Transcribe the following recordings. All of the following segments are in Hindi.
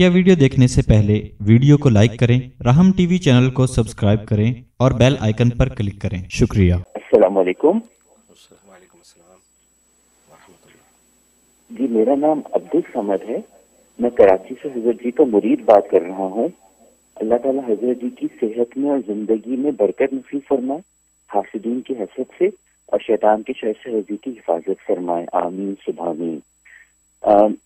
मुख्य वीडियो देखने से पहले वीडियो को लाइक करें राहम टीवी चैनल को सब्सक्राइब करें और बेल आइकन पर क्लिक करें शुक्रिया जी मेरा नाम अब्दुल समद है मैं कराची से हजरत जी का तो मुरीद बात कर रहा हूँ अल्लाह ताला हजरत जी की सेहत में और जिंदगी में बरकत नसीब फरमाए हाफिदीन की हैसियत से और शैतान के शहर से हजरत की हिफाजत फरमाए आमीन सुबह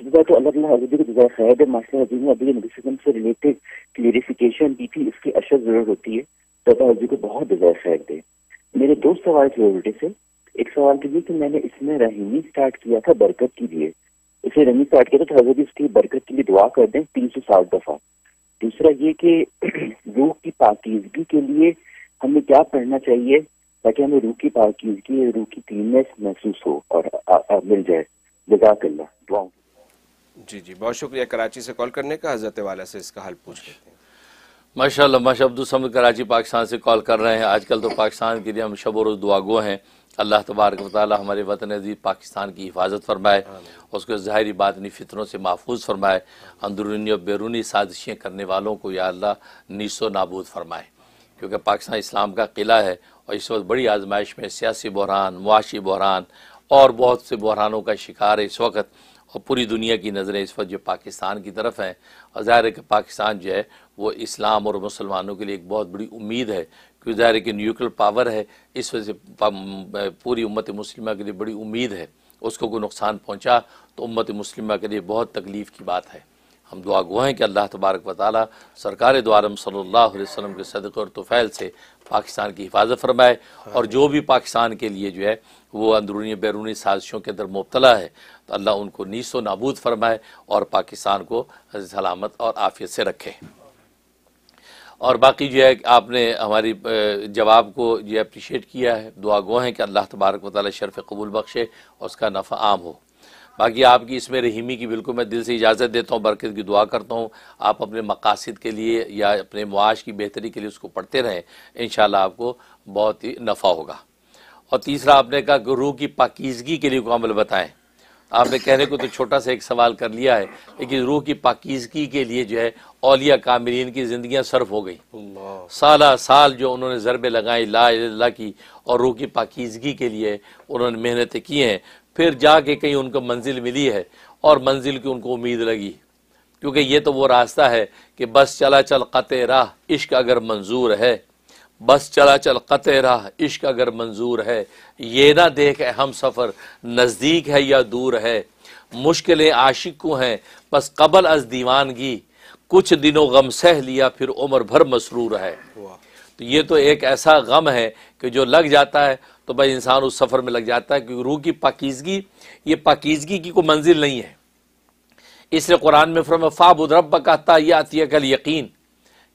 रविवार को अलग हजूदी के गुजार खैर है मास्टर हजूर ने अभी नबीम से रिलेटेड क्लियरिफिकेशन दी थी इसकी अशद जरूरत होती है तो हजूर को बहुत गुजार खैर दे मेरे दो सवाल थे उल्टे से एक सवाल के लिए कि मैंने इसमें रहीमी स्टार्ट किया था बरकत के लिए इसे रहीमी स्टार्ट किया था तो हजूर उसकी बरकत के लिए दुआ कर दें तीन सौ साठ दफा दूसरा ये कि रूह की पाकिजगी के लिए हमें क्या पढ़ना चाहिए ताकि हमें रूह की पाकिजगी रूह की क्लीननेस महसूस हो और मिल जाए जजाकल्ला दुआ जी जी बहुत शुक्रिया कराची से कॉल करने का हजरत वाला से इसका हल पूछ लेते हैं माशा माशा समद कराची पाकिस्तान से कॉल कर रहे हैं आजकल तो पाकिस्तान के लिए हम शब और दुआगो हैं अल्लाह तबारक वाली हमारे वतन अजीज पाकिस्तान की हिफाजत फरमाए उसको ज़ाहरी बातनी फितरों से महफूज फरमाए अंदरूनी और बैरूनी साजिशें करने वालों को या अल्लाह नीसो नाबूद फरमाए क्योंकि पाकिस्तान इस्लाम का किला है और इस वक्त बड़ी आजमाइश में सियासी बहरान मुआशी बहरान और बहुत से बहरानों का शिकार है इस वक्त और पूरी दुनिया की नज़रें इस वक्त जो पाकिस्तान की तरफ हैं और ज़ाहिर है कि पाकिस्तान जो है वो इस्लाम और मुसलमानों के लिए एक बहुत बड़ी उम्मीद है क्योंकि ज़ाहिर है कि न्यूक्लियर पावर है इस वजह से पूरी उम्मत मुस्लिम के लिए बड़ी उम्मीद है उसको कोई नुकसान पहुँचा तो उम्मत मुस्लिम के लिए बहुत तकलीफ़ की बात है हम दुआ गुआ हैं कि अल्लाह तबारक वाली सरकार द्वारम सल्ला वसम के सदक़ और तोफ़ैल से पाकिस्तान की हिफाजत फरमाए और जो भी पाकिस्तान के लिए जो है वो अंदरूनी बैरूनी साजिशों के अंदर मुबतला है तो अल्लाह उनको नीसो नाबूद फरमाए और पाकिस्तान को सलामत और आफियत से रखे और बाकी जो है आपने हमारी जवाब को जो अप्रिशिएट किया है दुआ गो हैं कि अल्लाह तबारक वाली शरफ़ कबूल बख्शे और उसका नफ़ा आम हो बाकी आपकी इसमें रहीमी की बिल्कुल मैं दिल से इजाज़त देता हूँ बरकत की दुआ करता हूँ आप अपने मकासद के लिए या अपने मुआश की बेहतरी के लिए उसको पढ़ते रहें इन आपको बहुत ही नफ़ा होगा और तीसरा आपने कहा कि रूह की पाकिजगी के लिए को अमल बताएं आपने कहने को तो छोटा सा एक सवाल कर लिया है लेकिन रूह की पाकिजगी के लिए जो है औलिया कामरीन की ज़िंदियाँ सर्फ हो गई साल साल जो उन्होंने ज़रबे लगाई ला ला की और रूह की पाकिजगी के लिए उन्होंने मेहनतें की हैं फिर जाके कहीं उनको मंजिल मिली है और मंजिल की उनको उम्मीद लगी क्योंकि ये तो वो रास्ता है कि बस चला चल क़त राह इश्क अगर मंजूर है बस चला चल कत राह इश्क अगर मंजूर है ये ना देख हम सफ़र नज़दीक है या दूर है मुश्किलें आशिक को हैं बस कबल अज दीवानगी कुछ दिनों गम सह लिया फिर उम्र भर मसरूर है तो ये तो एक ऐसा गम है कि जो लग जाता है तो भाई इंसान उस सफ़र में लग जाता है क्योंकि रूह की पाकिजगी ये पाकिजगी की कोई मंजिल नहीं है इसलिए कुरान में फ्रम फ़ाबुद रब कहता यह आती कल यकीन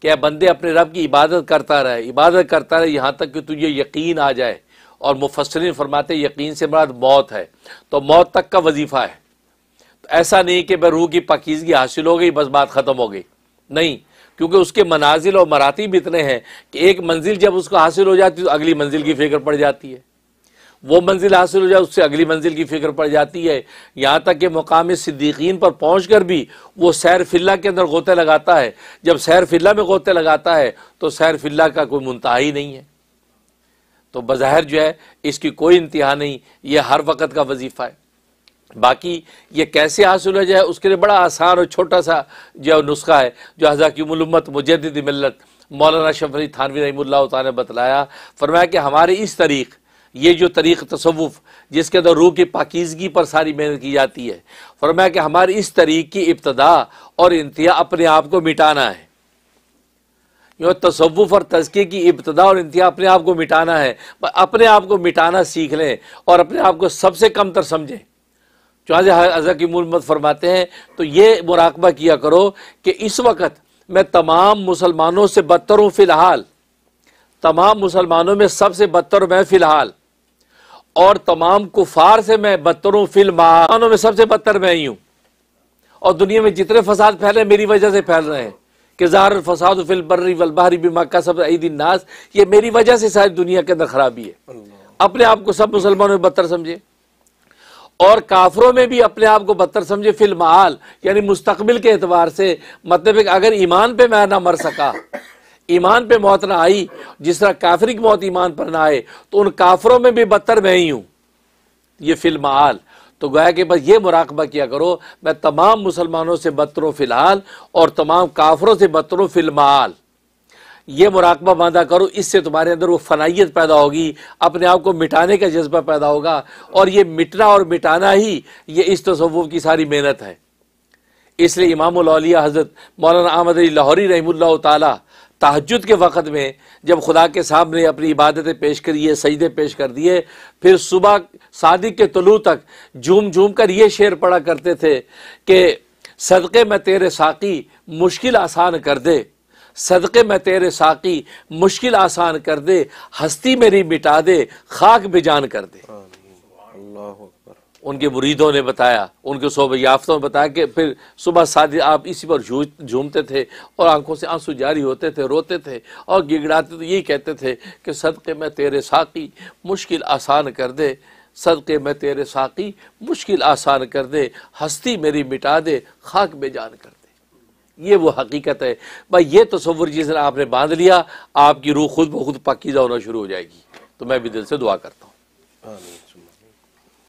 क्या बंदे अपने रब की इबादत करता रहे इबादत करता रहे यहाँ तक कि तुझे यकीन आ जाए और मुफसरिन फरमाते यकीन से मराद मौत है तो मौत तक का वजीफ़ा है तो ऐसा नहीं कि भाई रूह की पाकिजगी हासिल हो गई बस बात ख़त्म हो गई नहीं क्योंकि उसके मनाजिल और मराती भी इतने हैं कि एक मंजिल जब उसको हासिल हो जाती है तो अगली मंजिल की फिक्र पड़ जाती है वो मंजिल हासिल हो जाए उससे अगली मंजिल की फिक्र पड़ जाती है यहाँ तक कि मकाम सिद्दीकीन पर पहुँच कर भी वो सैर फिल्ला के अंदर गोते लगाता है जब सैर फिल्ला में गोते लगाता है तो सैर फिल्ला का कोई मुंतहा ही नहीं है तो बज़ाहिर जो है इसकी कोई इंतहा नहीं ये हर वक्त का वजीफ़ा है बाकी ये कैसे हासिल हो जाए उसके लिए बड़ा आसान और छोटा सा जो नुस्खा है जो हज़ाकमत मुजद मिलत मौलाना शफरी थानवी रही ने बतलाया फरमाया कि हमारे इस तरीक़ ये जो तरीक़ तसवुफ़ जिसके अंदर रूह की पाकिजगी पर सारी मेहनत की जाती है फरमाया कि हमारी इस तरीक़ की इब्तदा और इंतहा अपने आप को मिटाना है यो तसवुफ़ और तज़के की इब्तदा और इंतहा अपने आप को मिटाना है अपने आप को मिटाना सीख लें और अपने आप को सबसे कम तर समझें चौहान अज़ा की मुलमत फरमाते हैं तो ये मुराकबा किया करो कि इस वक्त मैं तमाम मुसलमानों से बदतर हूँ फ़िलहाल तमाम मुसलमानों में सबसे बदतर मैं फ़िलहाल और तमाम कुफार से मैं बदतरों फिल्मानों में सबसे बदतर मैं ही हूं और दुनिया में जितने फसाद फैल रहे मेरी वजह से फैल रहे हैं कि जहर फसाद फिल बर्री वलबहरी बीमा का सब ईदी नाज ये मेरी वजह से सारी दुनिया के अंदर खराबी है अपने आप को सब मुसलमानों में बदतर समझे और काफरों में भी अपने आप को बदतर समझे फिलमाल यानी मुस्तकबिल के एतबार से मतलब अगर ईमान पर मैं ना मर सका ईमान पे मौत ना आई जिस तरह काफरी की मौत ईमान पर ना आए तो उन काफरों में भी बदतर मैं ही हूं ये आल तो गया कि बस ये मुराकबा किया करो मैं तमाम मुसलमानों से बदतरों फ़िलहाल और तमाम काफरों से फिल्म आल ये मुराकबा बांधा करो इससे तुम्हारे अंदर वो फनाइत पैदा होगी अपने आप को मिटाने का जज्बा पैदा होगा और ये मिटना और मिटाना ही ये इस तसवुफ़ की सारी मेहनत है इसलिए इमाम हज़रत मौलाना अहमद अली लाहौरी रहमुल्ला ताला तहजद के वक़्त में जब खुदा के सामने अपनी इबादतें पेश करिए सजदे पेश कर दिए फिर सुबह सादिक के तलू तक झूम झूम कर ये शेर पढ़ा करते थे कि सदक़े में तेरे साकी मुश्किल आसान कर दे सदक़े में तेरे साकी मुश्किल आसान कर दे हस्ती मेरी मिटा दे खाक बेजान कर दे उनके मुरीदों ने बताया उनके शोब याफ्तों ने बताया कि फिर सुबह शादी आप इसी पर झूमते थे और आंखों से आंसू जारी होते थे रोते थे और गिगड़ाते तो यही कहते थे कि सदक़े में तेरे साकी मुश्किल आसान कर दे सदक़े में तेरे साकी मुश्किल आसान कर दे हस्ती मेरी मिटा दे खाक में जान कर दे ये वो हकीकत है भाई ये तस्वुर जिस आपने बांध लिया आपकी रूह खुद ब खुद पकीजा होना शुरू हो जाएगी तो मैं भी दिल से दुआ करता हूँ